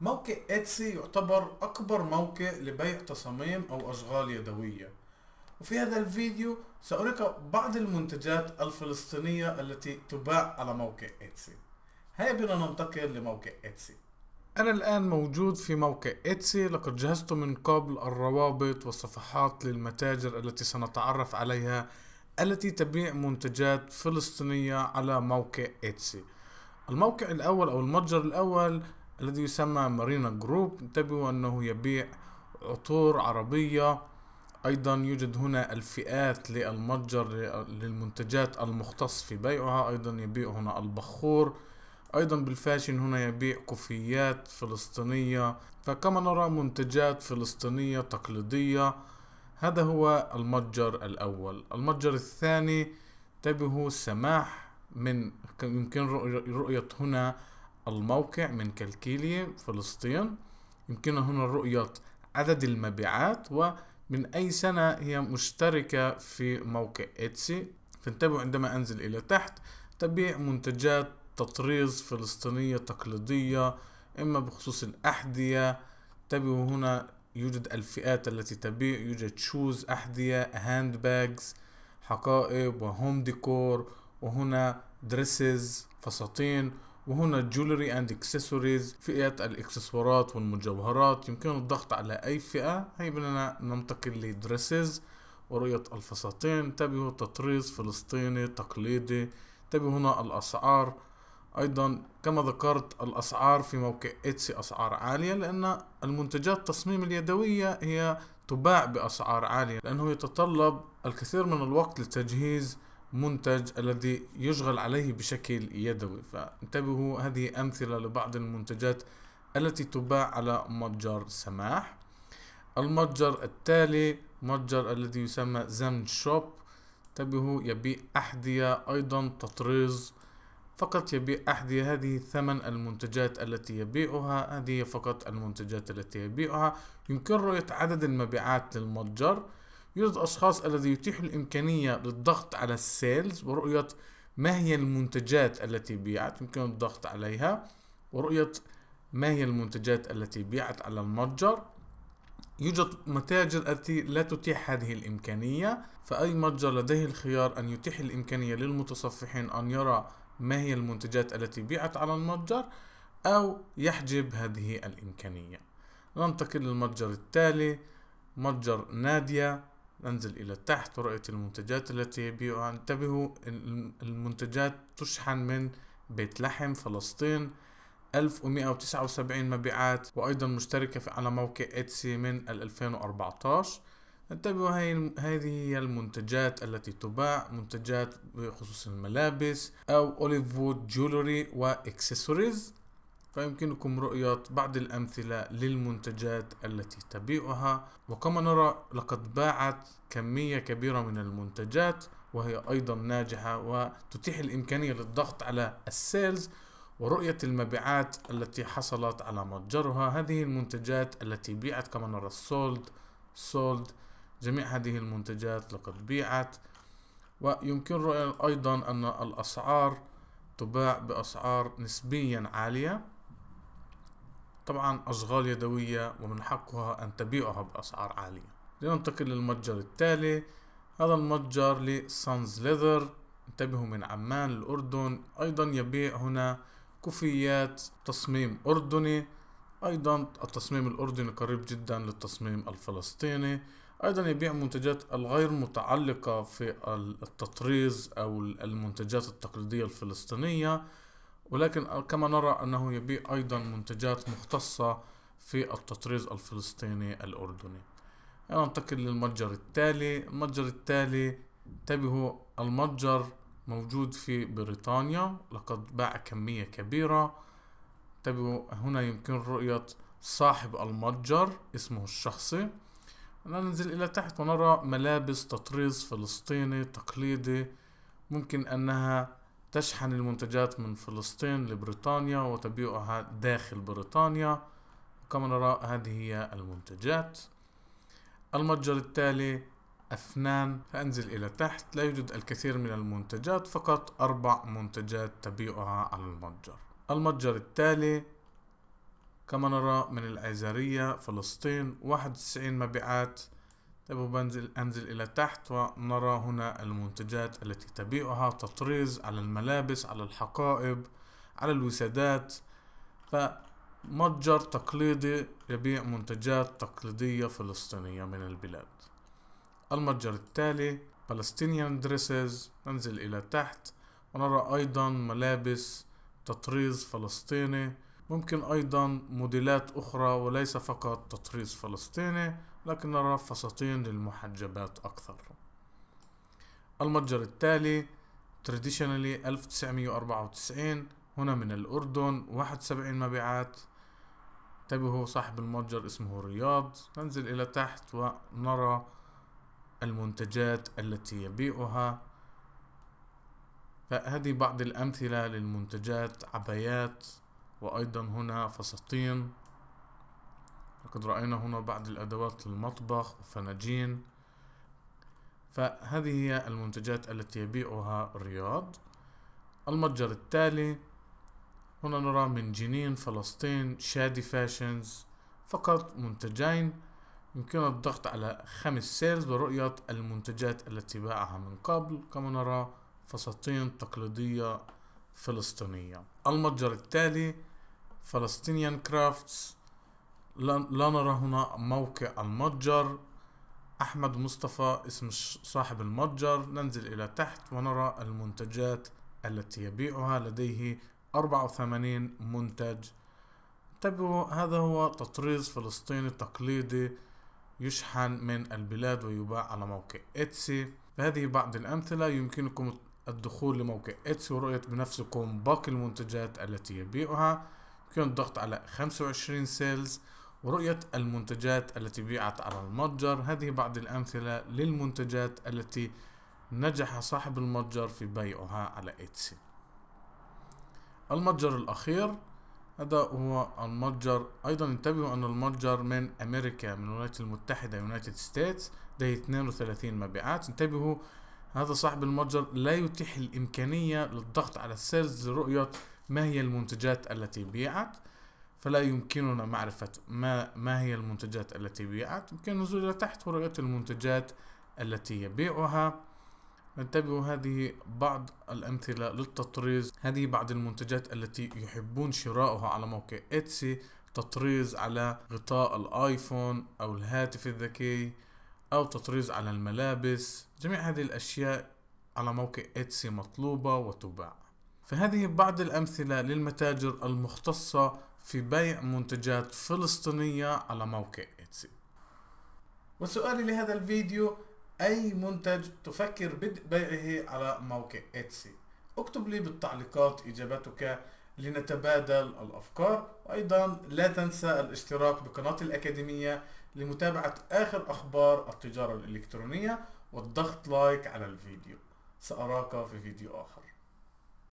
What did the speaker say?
موقع اتسي يعتبر أكبر موقع لبيع تصاميم أو أشغال يدوية وفي هذا الفيديو سأريك بعض المنتجات الفلسطينية التي تباع على موقع اتسي هيا بنا ننتقل لموقع اتسي أنا الآن موجود في موقع إتسي لقد جهزت من قبل الروابط والصفحات للمتاجر التي سنتعرف عليها التي تبيع منتجات فلسطينية على موقع إتسي الموقع الأول أو المتجر الأول الذي يسمى مارينا جروب انتبهوا أنه يبيع عطور عربية أيضا يوجد هنا الفئات للمتجر للمنتجات المختص في بيعها أيضا يبيع هنا البخور أيضا بالفاشن هنا يبيع كوفيات فلسطينية فكما نرى منتجات فلسطينية تقليدية هذا هو المتجر الأول المتجر الثاني انتبهوا سماح من يمكن رؤية هنا الموقع من كلكيلية فلسطين يمكننا هنا رؤية عدد المبيعات ومن أي سنة هي مشتركة في موقع إتسي فانتبهوا عندما أنزل إلى تحت تبيع منتجات تطريز فلسطينية تقليدية إما بخصوص الأحذية تبعوا هنا يوجد الفئات التي تبيع يوجد شوز أحذية هاند باجز حقائب وهوم ديكور وهنا دريسز فساتين وهنا جولري اند اكسسوارز فئة الاكسسوارات والمجوهرات يمكن الضغط على اي فئة هي بدنا ننتقل لدريسز ورؤية الفساتين انتبهوا تطريز فلسطيني تقليدي انتبهوا هنا الاسعار ايضا كما ذكرت الاسعار في موقع اتسي اسعار عالية لان المنتجات التصميم اليدوية هي تباع باسعار عالية لانه يتطلب الكثير من الوقت لتجهيز منتج الذي يشغل عليه بشكل يدوي فانتبهوا هذه أمثلة لبعض المنتجات التي تباع على متجر سماح المتجر التالي متجر الذي يسمى زمن شوب انتبهوا يبيع أحذية أيضا تطريز فقط يبيع أحذية هذه ثمن المنتجات التي يبيعها هذه فقط المنتجات التي يبيعها يمكن رؤية عدد المبيعات للمتجر يوجد أشخاص الذي يتيح الإمكانية للضغط على السيلز ورؤية ما هي المنتجات التي بيعت يمكن الضغط عليها ورؤية ما هي المنتجات التي بيعت على المتجر يوجد متاجر التي لا تتيح هذه الإمكانية فأي متجر لديه الخيار أن يتيح الإمكانية للمتصفحين أن يرى ما هي المنتجات التي بيعت على المتجر أو يحجب هذه الإمكانية ننتقل للمتجر التالي متجر نادية ننزل إلى تحت رؤية المنتجات التي يبيعها انتبهوا المنتجات تشحن من بيت لحم فلسطين 1179 مبيعات وأيضا مشتركة على موقع اتسي من 2014 انتبهوا هذه هي المنتجات التي تباع منتجات بخصوص الملابس أو أوليف وود جولري وإكسسوارز فيمكنكم رؤية بعض الأمثلة للمنتجات التي تبيعها وكما نرى لقد باعت كمية كبيرة من المنتجات وهي أيضا ناجحة وتتيح الإمكانية للضغط على السيلز ورؤية المبيعات التي حصلت على متجرها هذه المنتجات التي بيعت كما نرى السولد سولد جميع هذه المنتجات لقد بيعت ويمكن رؤية أيضا أن الأسعار تباع بأسعار نسبيا عالية طبعا أشغال يدوية ومن حقها أن تبيعها بأسعار عالية لننتقل للمتجر التالي هذا المتجر لسانز ليذر انتبهوا من عمان الأردن أيضا يبيع هنا كوفيات تصميم أردني أيضا التصميم الأردني قريب جدا للتصميم الفلسطيني أيضا يبيع منتجات الغير متعلقة في التطريز أو المنتجات التقليدية الفلسطينية ولكن كما نرى أنه يبيع أيضا منتجات مختصة في التطريز الفلسطيني الأردني ننتقل للمتجر التالي المتجر التالي انتبهوا المتجر موجود في بريطانيا لقد باع كمية كبيرة انتبهوا هنا يمكن رؤية صاحب المتجر اسمه الشخصي ننزل إلى تحت ونرى ملابس تطريز فلسطيني تقليدي ممكن أنها تشحن المنتجات من فلسطين لبريطانيا وتبيعها داخل بريطانيا كما نرى هذه هي المنتجات المتجر التالي أثنان فأنزل إلى تحت لا يوجد الكثير من المنتجات فقط أربع منتجات تبيعها على المتجر المتجر التالي كما نرى من العزارية فلسطين 91 مبيعات طيب وبنزل أنزل إلى تحت ونرى هنا المنتجات التي تبيعها تطريز على الملابس على الحقائب على الوسادات فمتجر تقليدي يبيع منتجات تقليدية فلسطينية من البلاد المتجر التالي فلسطينيان دريسز ننزل إلى تحت ونرى أيضا ملابس تطريز فلسطيني ممكن أيضا موديلات أخرى وليس فقط تطريز فلسطيني لكن نرى فساتين للمحجبات أكثر المتجر التالي Traditionally 1994 هنا من الأردن 71 مبيعات انتبهوا صاحب المتجر اسمه رياض ننزل إلى تحت ونرى المنتجات التي يبيعها فهذه بعض الأمثلة للمنتجات عبايات وأيضا هنا فساتين لقد رأينا هنا بعض الأدوات للمطبخ وفناجين فهذه هي المنتجات التي يبيعها الرياض المتجر التالي هنا نرى من جنين فلسطين شادي فاشنز فقط منتجين يمكن الضغط على خمس سيلز ورؤية المنتجات التي باعها من قبل كما نرى فساتين تقليدية فلسطينية المتجر التالي فلسطينيان كرافتس لا نرى هنا موقع المتجر أحمد مصطفى اسم صاحب المتجر ننزل إلى تحت ونرى المنتجات التي يبيعها لديه 84 منتج انتبهوا هذا هو تطريز فلسطيني تقليدي يشحن من البلاد ويباع على موقع اتسي بهذه بعض الأمثلة يمكنكم الدخول لموقع اتسي ورؤية بنفسكم باقي المنتجات التي يبيعها كان الضغط على 25 سيلز ورؤية المنتجات التي بيعت على المتجر هذه بعض الأمثلة للمنتجات التي نجح صاحب المتجر في بيعها على إتسي المتجر الأخير هذا هو المتجر أيضا انتبهوا أن المتجر من أمريكا من الولايات المتحدة يونايتد ستيتس ده 32 مبيعات انتبهوا هذا صاحب المتجر لا يتيح الإمكانية للضغط على السيلز لرؤية ما هي المنتجات التي بيعت فلا يمكننا معرفة ما, ما هي المنتجات التي بيعت يمكن النزول إلى تحت ورؤية المنتجات التي يبيعها نتبع هذه بعض الأمثلة للتطريز هذه بعض المنتجات التي يحبون شراؤها على موقع إتسي تطريز على غطاء الآيفون أو الهاتف الذكي أو تطريز على الملابس جميع هذه الأشياء على موقع إتسي مطلوبة وتباع فهذه بعض الأمثلة للمتاجر المختصة في بيع منتجات فلسطينية على موقع اتسي وسؤالي لهذا الفيديو أي منتج تفكر بدء بيعه على موقع اتسي اكتب لي بالتعليقات إجابتك لنتبادل الأفكار وأيضا لا تنسى الاشتراك بقناة الأكاديمية لمتابعة آخر أخبار التجارة الإلكترونية والضغط لايك على الفيديو سأراك في فيديو آخر